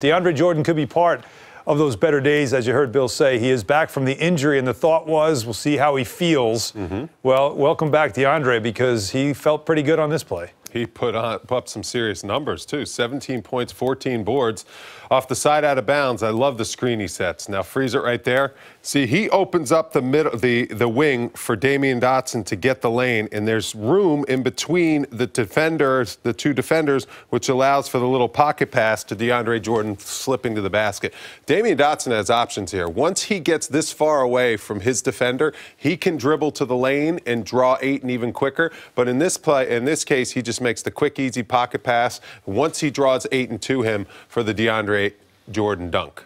DeAndre Jordan could be part of those better days, as you heard Bill say. He is back from the injury, and the thought was, we'll see how he feels. Mm -hmm. Well, welcome back, DeAndre, because he felt pretty good on this play. He put, on, put up some serious numbers, too. 17 points, 14 boards. Off the side out of bounds, I love the screen he sets. Now freeze it right there. See, he opens up the, middle, the, the wing for Damian Dotson to get the lane, and there's room in between the defenders, the two defenders, which allows for the little pocket pass to DeAndre Jordan slipping to the basket. Damian Dotson has options here. Once he gets this far away from his defender, he can dribble to the lane and draw eight and even quicker. But in this play, in this case, he just just makes the quick, easy pocket pass once he draws Ayton to him for the DeAndre Jordan dunk.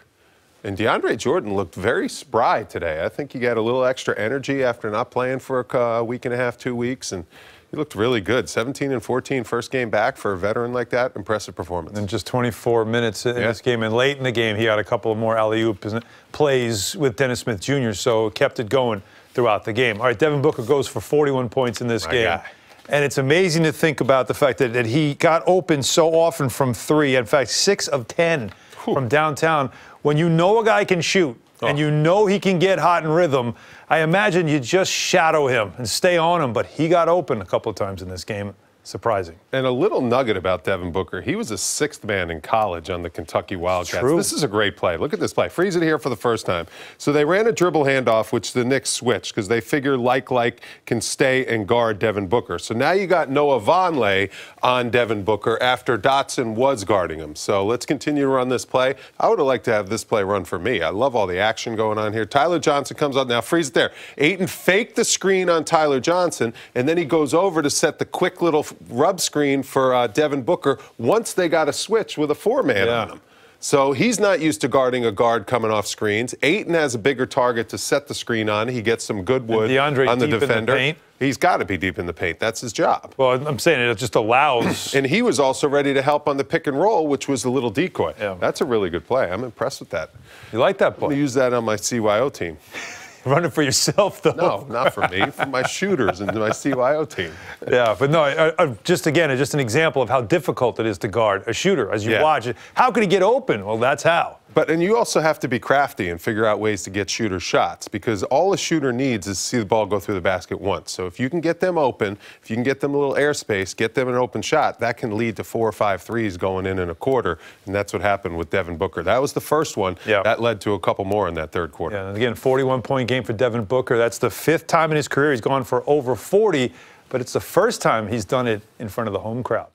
And DeAndre Jordan looked very spry today. I think he got a little extra energy after not playing for a uh, week and a half, two weeks, and he looked really good. 17 and 14, first game back for a veteran like that. Impressive performance. And just 24 minutes in yeah. this game, and late in the game, he had a couple of more alley-oop plays with Dennis Smith Jr., so kept it going throughout the game. All right, Devin Booker goes for 41 points in this My game. Guy. And it's amazing to think about the fact that, that he got open so often from three. In fact, six of 10 Whew. from downtown. When you know a guy can shoot oh. and you know he can get hot in rhythm, I imagine you just shadow him and stay on him. But he got open a couple times in this game surprising. And a little nugget about Devin Booker. He was a sixth man in college on the Kentucky Wildcats. True. This is a great play. Look at this play. Freeze it here for the first time. So they ran a dribble handoff, which the Knicks switched because they figure like like can stay and guard Devin Booker. So now you got Noah Vonleh on Devin Booker after Dotson was guarding him. So let's continue to run this play. I would have liked to have this play run for me. I love all the action going on here. Tyler Johnson comes out now. Freeze it there. Aiton faked the screen on Tyler Johnson, and then he goes over to set the quick little rub screen for uh, Devin Booker once they got a switch with a four man yeah. on him. So he's not used to guarding a guard coming off screens. Aiton has a bigger target to set the screen on. He gets some good wood DeAndre on the defender. The He's got to be deep in the paint. That's his job. Well, I'm saying it just allows. and he was also ready to help on the pick and roll, which was the little decoy. Yeah. That's a really good play. I'm impressed with that. You like that play? I'm going to use that on my CYO team. running for yourself, though. No, not for me, for my shooters and my CYO team. Yeah, but no, I, I, just again, just an example of how difficult it is to guard a shooter as you yeah. watch it. How could he get open? Well, that's how. But and you also have to be crafty and figure out ways to get shooter shots because all a shooter needs is to see the ball go through the basket once. So if you can get them open, if you can get them a little airspace, get them an open shot, that can lead to four or five threes going in in a quarter, and that's what happened with Devin Booker. That was the first one. Yeah. That led to a couple more in that third quarter. Yeah, and again, 41 point game for Devin Booker. That's the fifth time in his career he's gone for over 40, but it's the first time he's done it in front of the home crowd.